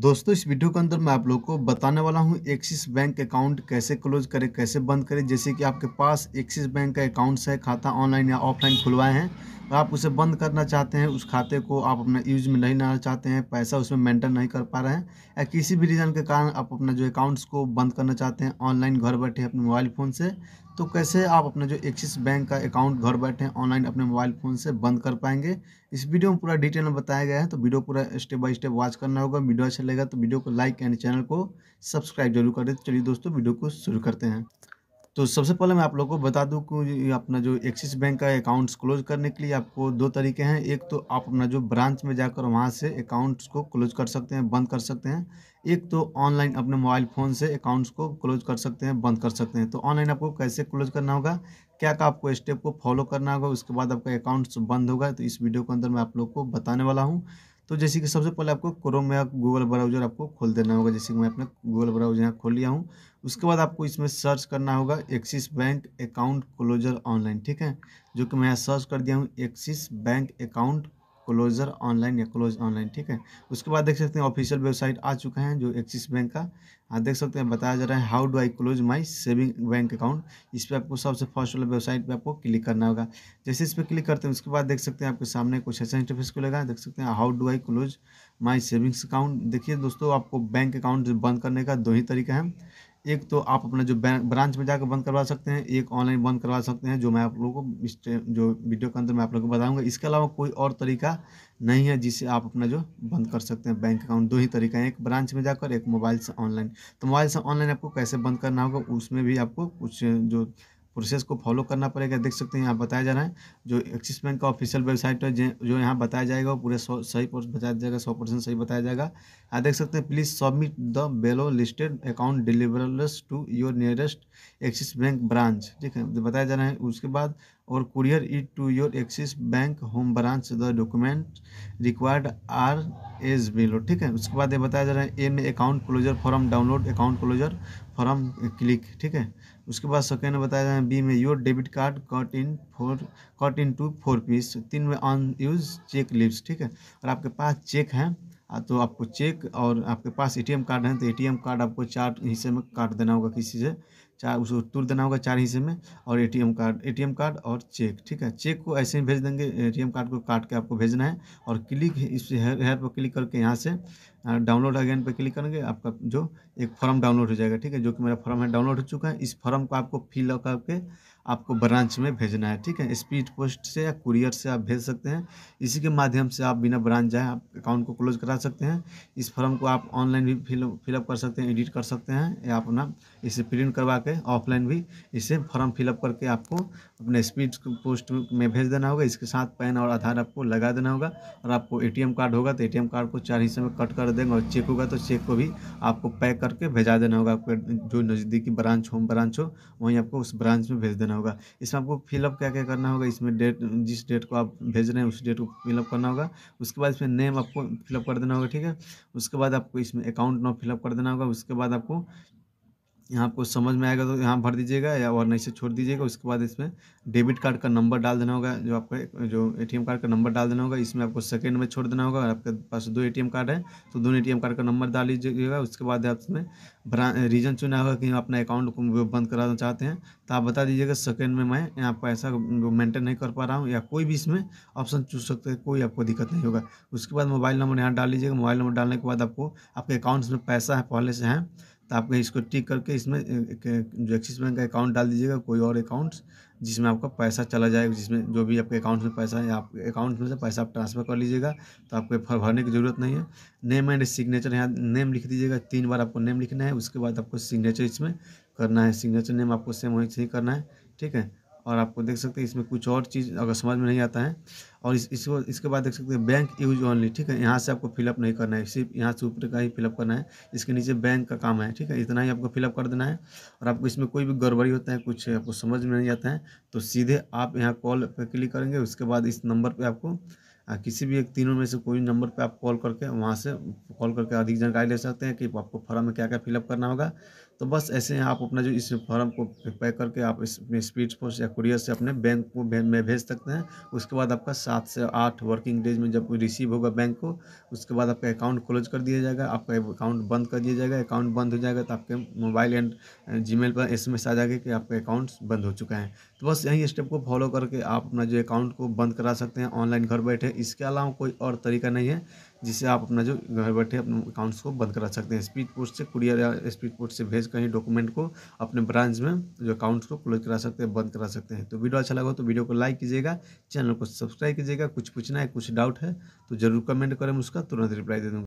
दोस्तों इस वीडियो के अंदर मैं आप लोग को बताने वाला हूं एक्सिस बैंक अकाउंट कैसे क्लोज करें कैसे बंद करें जैसे कि आपके पास एक्सिस बैंक का अकाउंट्स है खाता ऑनलाइन या ऑफलाइन खुलवाए हैं आप उसे बंद करना चाहते हैं उस खाते को आप अपना यूज में नहीं लाना चाहते हैं पैसा उसमें मेंटेन नहीं कर पा रहे हैं या किसी भी रीज़न के कारण आप अपना जो अकाउंट्स को बंद करना चाहते हैं ऑनलाइन घर बैठे अपने मोबाइल फ़ोन से तो कैसे आप अपना जो एक्सिस बैंक का अकाउंट घर बैठे ऑनलाइन अपने मोबाइल फ़ोन से बंद कर पाएंगे इस वीडियो में पूरा डिटेल में बताया गया है तो वीडियो पूरा स्टेप बाय स्टेप वॉच करना होगा वीडियो अच्छा लगेगा तो वीडियो को लाइक एंड चैनल को सब्सक्राइब जरूर करें दे तो चलिए दोस्तों वीडियो को शुरू करते हैं तो सबसे पहले मैं आप लोगों को बता दूं कि अपना जो एक्सिस बैंक का अकाउंट्स क्लोज करने के लिए आपको दो तरीके हैं एक तो आप अपना जो ब्रांच में जाकर वहाँ से अकाउंट्स को क्लोज कर सकते हैं बंद कर सकते हैं एक तो ऑनलाइन अपने मोबाइल फ़ोन से अकाउंट्स को क्लोज कर सकते हैं बंद कर सकते हैं तो ऑनलाइन आपको कैसे क्लोज करना होगा क्या क्या आपको स्टेप को फॉलो करना होगा उसके बाद आपका अकाउंट्स बंद होगा तो इस वीडियो के अंदर मैं आप लोग को बताने वाला हूँ तो जैसे कि सबसे पहले आपको क्रोम या गूगल ब्राउजर आपको खोल देना होगा जैसे कि मैं अपने गूगल ब्राउजर यहाँ खोल लिया हूँ उसके बाद आपको इसमें सर्च करना होगा Axis bank account closure online ठीक है जो कि मैं यहाँ सर्च कर दिया हूँ Axis bank account closure online या क्लोज ऑनलाइन ठीक है उसके बाद देख सकते हैं ऑफिशियल वेबसाइट आ चुका है जो एक्सिस बैंक का आप हाँ, देख सकते हैं बताया जा रहा है how do I close my saving bank account इस पर आपको सबसे फर्स्ट वाला वेबसाइट पर आपको क्लिक करना होगा जैसे इस पर क्लिक करते हैं उसके बाद देख सकते हैं आपके सामने कुछ ऐसा इंटरफेस खुलेगा देख सकते हैं how do I close my savings account देखिए दोस्तों आपको बैंक अकाउंट बंद करने का दो ही तरीका है एक तो आप अपना जो ब्रांच में जाकर बंद करवा सकते हैं एक ऑनलाइन बंद करवा सकते हैं जो मैं आप लोगों को जो वीडियो के अंदर मैं आप लोगों को बताऊंगा इसके अलावा कोई और तरीका नहीं है जिससे आप अपना जो बंद कर सकते हैं बैंक अकाउंट दो ही तरीका है एक ब्रांच में जाकर एक मोबाइल से ऑनलाइन तो मोबाइल से ऑनलाइन आपको कैसे बंद करना होगा उसमें भी आपको कुछ जो प्रोसेस को फॉलो करना पड़ेगा देख सकते हैं यहाँ बताया जा रहा है जो एक्सिस बैंक का ऑफिशियल वेबसाइट है जो यहाँ बताया जाएगा वो पूरे सही बताया जाएगा सौ परसेंट सही बताया जाएगा आप देख सकते हैं please submit the below listed account deliverables to your nearest Axis bank branch ठीक है तो बताया जा रहा है उसके बाद और courier it to your Axis bank home branch the document required are as below ठीक है उसके बाद ये बताया जा रहा है ए में account closure form download account closure form click ठीक है उसके बाद सेकेंड बताया जा रहा है बी में your debit card cut in four cut into four piece तीन में ऑन यूज चेक लिप्स ठीक है और आपके पास चेक है तो आपको चेक और आपके पास एटीएम कार्ड है तो एटीएम कार्ड आपको चार हिस्से में काट देना होगा किसी से चार उसको तुर देना होगा चार हिस्से में और एटीएम कार्ड एटीएम कार्ड और चेक ठीक है चेक को ऐसे ही भेज देंगे एटीएम कार्ड को काट के आपको भेजना है और क्लिक इस हेयर हेयर पर क्लिक करके यहाँ से डाउनलोड अगेन पर क्लिक करेंगे आपका जो एक फॉर्म डाउनलोड हो जाएगा ठीक है जो कि मेरा फॉर्म है डाउनलोड हो चुका है इस फॉर्म को आपको फिल करके आपको ब्रांच में भेजना है ठीक है स्पीड पोस्ट से या कुरियर से आप भेज सकते हैं इसी के माध्यम से आप बिना ब्रांच जाए आप अकाउंट को क्लोज करा सकते हैं इस फॉर्म को आप ऑनलाइन भी फिल फिलअप कर सकते हैं एडिट कर सकते हैं या अपना इसे प्रिंट करवा के ऑफलाइन भी इसे फॉर्म फिलअप करके आपको अपने स्पीड पोस्ट में भेज देना होगा इसके साथ पैन और आधार आपको लगा देना होगा और आपको एटीएम कार्ड होगा तो एटीएम कार्ड को चार हिस्से में कट कर देंगे और चेक होगा तो चेक को भी आपको पैक करके भेजा देना होगा आपके जो नज़दीकी ब्रांच होम ब्रांच हो वहीं आपको उस ब्रांच में भेज देना होगा इसमें आपको फिलअप क्या क्या करना होगा इसमें डेट जिस डेट को आप भेज रहे हैं उस डेट को फिलअप करना होगा उसके बाद इसमें नेम आपको फिलअप कर देना होगा ठीक है उसके बाद आपको इसमें अकाउंट नाम फिलअप कर देना होगा उसके बाद आपको यहाँ आपको समझ में आएगा तो यहाँ भर दीजिएगा या और नहीं से छोड़ दीजिएगा उसके बाद इसमें डेबिट कार्ड का नंबर डाल देना होगा जो आपका जो एटीएम कार्ड का नंबर डाल देना होगा इसमें आपको सेकंड में छोड़ देना होगा और आपके पास दो एटीएम कार्ड है तो दोनों एटीएम कार्ड का नंबर डाल लीजिएगा उसके बाद आप इसमें रीजन चुना होगा कि अपना अकाउंट को बंद कराना चाहते हैं तो आप बता दीजिएगा सेकेंड में मैं यहाँ पैसा मेंटेन नहीं कर पा रहा हूँ या कोई भी इसमें ऑप्शन चुन सकते हैं कोई आपको दिक्कत नहीं होगा उसके बाद मोबाइल नंबर यहाँ डाल लीजिएगा मोबाइल नंबर डालने के बाद आपको आपके अकाउंट्स में पैसा है पहले से हैं तो आप कहीं इसको टिक करके इसमें जो एक्सिस बैंक का अकाउंट डाल दीजिएगा कोई और अकाउंट्स जिसमें आपका पैसा चला जाएगा जिसमें जो भी आपके अकाउंट में पैसा है आप अकाउंट में से पैसा आप ट्रांसफ़र कर लीजिएगा तो आपको भरने की ज़रूरत नहीं है नेम एंड सिग्नेचर यहाँ नेम लिख दीजिएगा तीन बार आपको नेम लिखना है उसके बाद आपको सिग्नेचर इसमें करना है सिग्नेचर नेम आपको सेम वहीं से ही करना है ठीक है और आपको देख सकते हैं इसमें कुछ और चीज़ अगर समझ में नहीं आता है और इस इसको इसके बाद देख सकते हैं बैंक यूज ओनली ठीक है यहाँ से आपको फिलअप नहीं करना है सिर्फ यहाँ से ऊपर का ही फिलअप करना है इसके नीचे बैंक का काम है ठीक है इतना ही आपको फिलअप कर देना है और आपको इसमें कोई भी गड़बड़ी होता है कुछ आपको समझ में नहीं आता है तो सीधे आप यहाँ कॉल पर क्लिक करेंगे उसके बाद इस नंबर पर आपको किसी भी एक तीनों में से कोई नंबर पर आप कॉल करके वहाँ से कॉल करके अधिक जानकारी ले सकते हैं कि आपको फॉर्म में क्या क्या फिलअप करना होगा तो बस ऐसे आप अपना जो इस फॉर्म को पैक करके आप इसमें स्पीड पोस्ट या कुरियर से अपने बैंक को में भेज सकते हैं उसके बाद आपका सात से आठ वर्किंग डेज में जब रिसीव होगा बैंक को उसके बाद आपका अकाउंट क्लोज कर दिया जाएगा आपका अकाउंट बंद कर दिया जाएगा अकाउंट बंद हो जाएगा तो आपके मोबाइल एंड जी पर एस आ जाएगा कि आपका अकाउंट बंद हो चुका है तो बस यही स्टेप को फॉलो करके आप अपना जो अकाउंट को बंद करा सकते हैं ऑनलाइन घर बैठे इसके अलावा कोई और तरीका नहीं है जिससे आप अपना जो घर बैठे अपने अकाउंट्स को बंद करा सकते हैं स्पीड पोस्ट से कुरियर या स्पीड पोस्ट से भेज कहीं डॉक्यूमेंट को अपने ब्रांच में जो अकाउंट्स को क्लोज करा सकते हैं बंद करा सकते हैं तो वीडियो अच्छा लगा तो वीडियो को लाइक कीजिएगा चैनल को सब्सक्राइब कीजिएगा कुछ पूछना है कुछ डाउट है तो जरूर कमेंट करें उसका तुरंत रिप्लाई दे दूँगा